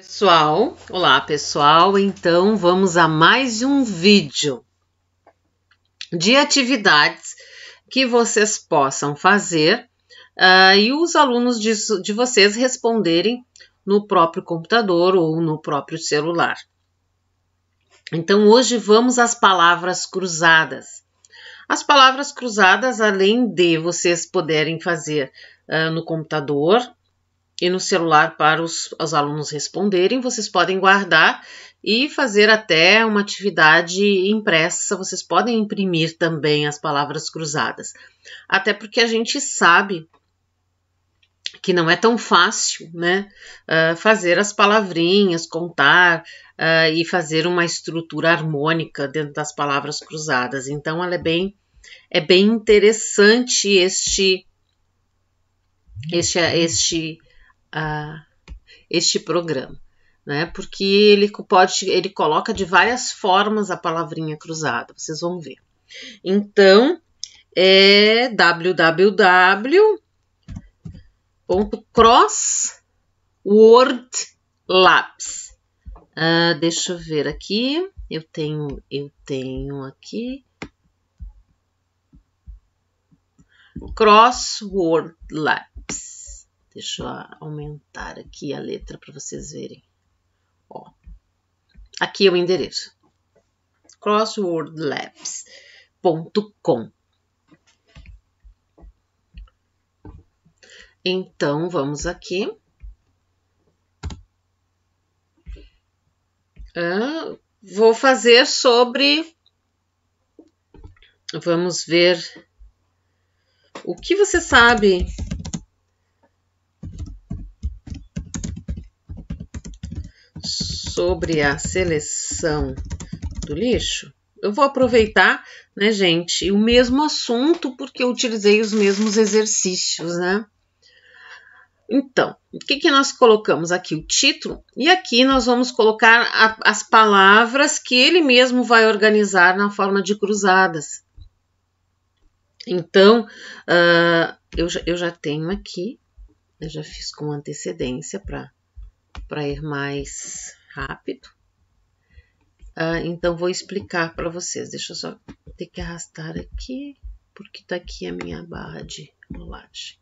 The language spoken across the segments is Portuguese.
Pessoal, olá pessoal, então vamos a mais um vídeo de atividades que vocês possam fazer uh, e os alunos de, de vocês responderem no próprio computador ou no próprio celular. Então hoje vamos às palavras cruzadas. As palavras cruzadas, além de vocês poderem fazer uh, no computador e no celular para os, os alunos responderem. Vocês podem guardar e fazer até uma atividade impressa. Vocês podem imprimir também as palavras cruzadas. Até porque a gente sabe que não é tão fácil, né? Uh, fazer as palavrinhas, contar uh, e fazer uma estrutura harmônica dentro das palavras cruzadas. Então, ela é bem, é bem interessante este, este, este a este programa, né? Porque ele pode, ele coloca de várias formas a palavrinha cruzada, vocês vão ver. Então, é www.crosswordlabs. Ah, deixa eu ver aqui. Eu tenho, eu tenho aqui Crossword Labs. Deixa eu aumentar aqui a letra para vocês verem. Ó, aqui é o endereço. crosswordlabs.com Então, vamos aqui. vou fazer sobre... Vamos ver o que você sabe sobre a seleção do lixo, eu vou aproveitar, né, gente, o mesmo assunto, porque eu utilizei os mesmos exercícios, né? Então, o que, que nós colocamos aqui? O título, e aqui nós vamos colocar a, as palavras que ele mesmo vai organizar na forma de cruzadas. Então, uh, eu, já, eu já tenho aqui, eu já fiz com antecedência para ir mais rápido. Ah, então, vou explicar para vocês. Deixa eu só ter que arrastar aqui, porque tá aqui a minha barra de rolagem.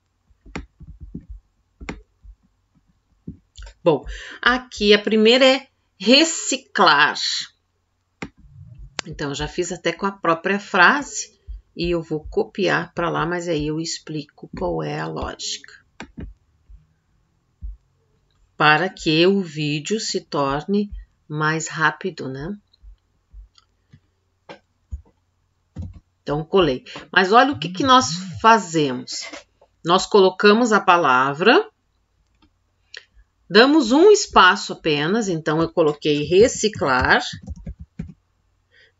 Bom, aqui a primeira é reciclar. Então, já fiz até com a própria frase e eu vou copiar para lá, mas aí eu explico qual é a lógica para que o vídeo se torne mais rápido, né? Então, colei. Mas olha o que, que nós fazemos. Nós colocamos a palavra, damos um espaço apenas, então eu coloquei reciclar,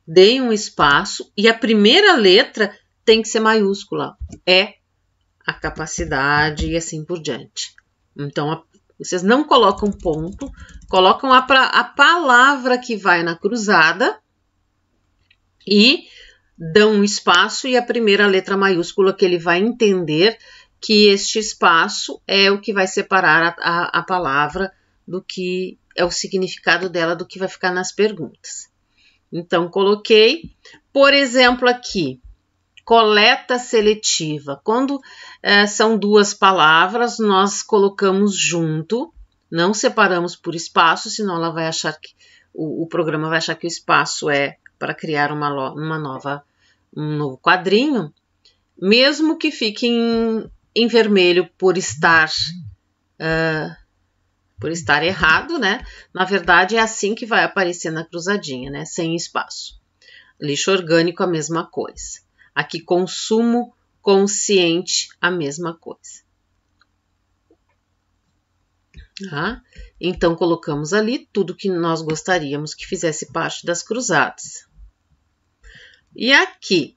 dei um espaço e a primeira letra tem que ser maiúscula. É a capacidade e assim por diante. Então, vocês não colocam ponto, colocam a, a palavra que vai na cruzada e dão um espaço e a primeira letra maiúscula que ele vai entender que este espaço é o que vai separar a, a, a palavra do que é o significado dela, do que vai ficar nas perguntas. Então, coloquei, por exemplo, aqui, coleta seletiva. Quando é, são duas palavras, nós colocamos junto, não separamos por espaço, senão ela vai achar que o, o programa vai achar que o espaço é para criar uma, uma nova um novo quadrinho, mesmo que fique em, em vermelho por estar uh, por estar errado, né? Na verdade, é assim que vai aparecer na cruzadinha, né? Sem espaço. Lixo orgânico, a mesma coisa. Aqui, consumo consciente, a mesma coisa. Tá? Então, colocamos ali tudo que nós gostaríamos que fizesse parte das cruzadas. E aqui?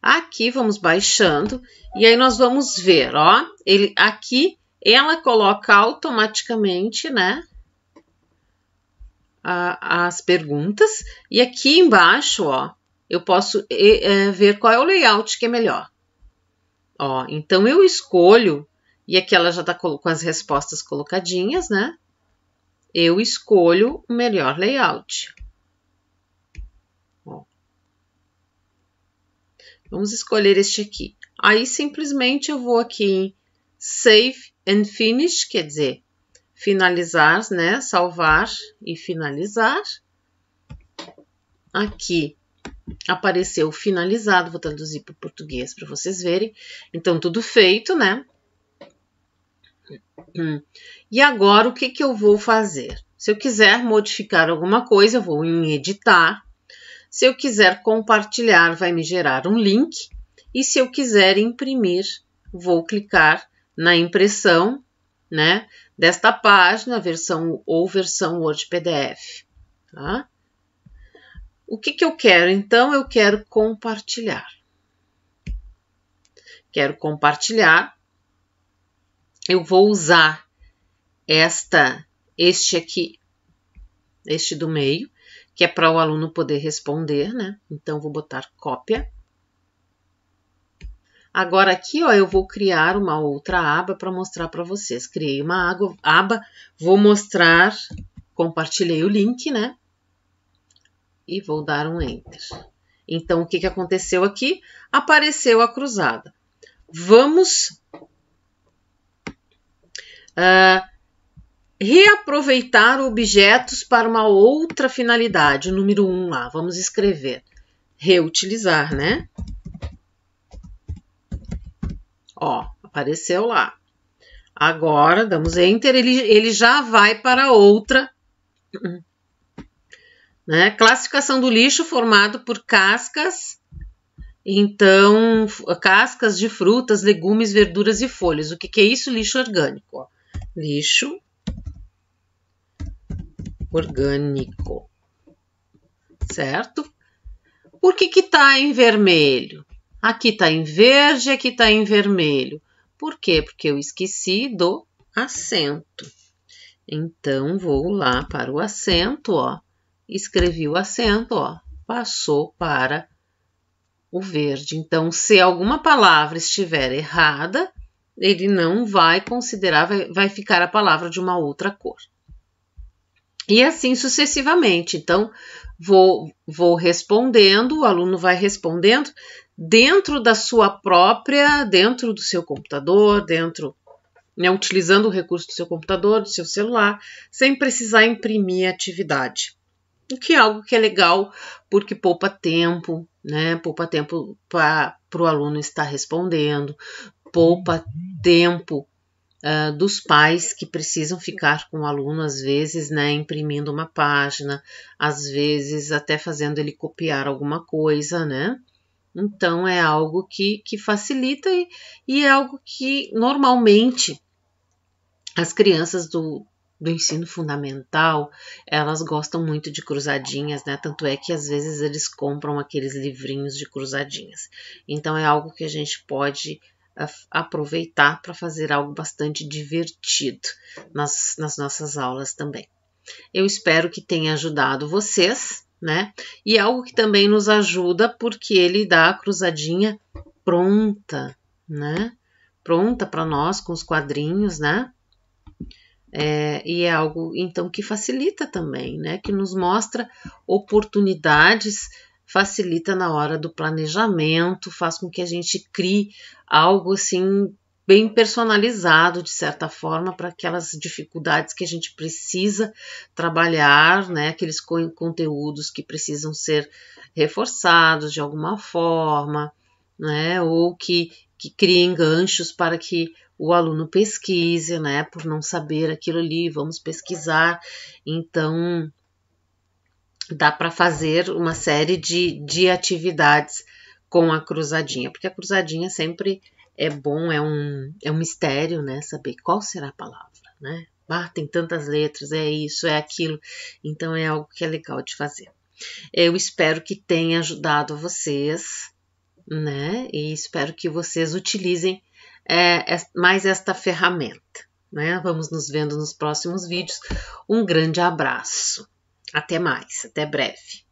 Aqui vamos baixando e aí nós vamos ver, ó, ele aqui ela coloca automaticamente, né, a, as perguntas e aqui embaixo, ó, eu posso é, ver qual é o layout que é melhor. Ó, então eu escolho, e aqui ela já está com as respostas colocadinhas, né? Eu escolho o melhor layout. Ó. Vamos escolher este aqui. Aí simplesmente eu vou aqui em Save and Finish, quer dizer, finalizar, né? Salvar e finalizar. Aqui apareceu finalizado. Vou traduzir para o português para vocês verem. Então, tudo feito, né? E agora, o que, que eu vou fazer? Se eu quiser modificar alguma coisa, eu vou em editar. Se eu quiser compartilhar, vai me gerar um link. E se eu quiser imprimir, vou clicar na impressão, né? Desta página, versão ou versão Word PDF. Tá? O que, que eu quero? Então, eu quero compartilhar. Quero compartilhar. Eu vou usar esta, este aqui, este do meio, que é para o aluno poder responder, né? Então, vou botar cópia. Agora aqui, ó, eu vou criar uma outra aba para mostrar para vocês. Criei uma aba, vou mostrar, compartilhei o link, né? e vou dar um enter. Então, o que, que aconteceu aqui? Apareceu a cruzada. Vamos uh, reaproveitar objetos para uma outra finalidade. O número 1 um lá, vamos escrever. Reutilizar, né? Ó, apareceu lá. Agora, damos enter, ele, ele já vai para outra né? Classificação do lixo formado por cascas, então, cascas de frutas, legumes, verduras e folhas. O que, que é isso? Lixo orgânico. Ó. Lixo orgânico, certo? Por que está em vermelho? Aqui está em verde, aqui está em vermelho. Por quê? Porque eu esqueci do acento. Então, vou lá para o acento, ó escrevi o acento, ó, passou para o verde. Então, se alguma palavra estiver errada, ele não vai considerar, vai, vai ficar a palavra de uma outra cor. E assim sucessivamente. Então, vou, vou respondendo, o aluno vai respondendo dentro da sua própria, dentro do seu computador, dentro, né, utilizando o recurso do seu computador, do seu celular, sem precisar imprimir a atividade. O que é algo que é legal porque poupa tempo, né? Poupa tempo para o aluno estar respondendo, poupa tempo uh, dos pais que precisam ficar com o aluno, às vezes, né? Imprimindo uma página, às vezes até fazendo ele copiar alguma coisa, né? Então é algo que, que facilita e, e é algo que normalmente as crianças do, do ensino fundamental, elas gostam muito de cruzadinhas, né? Tanto é que às vezes eles compram aqueles livrinhos de cruzadinhas. Então é algo que a gente pode ah, aproveitar para fazer algo bastante divertido nas, nas nossas aulas também. Eu espero que tenha ajudado vocês, né? E é algo que também nos ajuda porque ele dá a cruzadinha pronta, né? Pronta para nós com os quadrinhos, né? É, e é algo então que facilita também, né? Que nos mostra oportunidades, facilita na hora do planejamento, faz com que a gente crie algo assim bem personalizado de certa forma para aquelas dificuldades que a gente precisa trabalhar, né? Aqueles conteúdos que precisam ser reforçados de alguma forma, né? Ou que que criem ganchos para que o aluno pesquise, né? Por não saber aquilo ali, vamos pesquisar. Então, dá para fazer uma série de, de atividades com a cruzadinha, porque a cruzadinha sempre é bom, é um, é um mistério, né? Saber qual será a palavra, né? Ah, tem tantas letras, é isso, é aquilo. Então, é algo que é legal de fazer. Eu espero que tenha ajudado vocês, né? E espero que vocês utilizem é, é mais esta ferramenta. Né? Vamos nos vendo nos próximos vídeos. Um grande abraço. Até mais, até breve.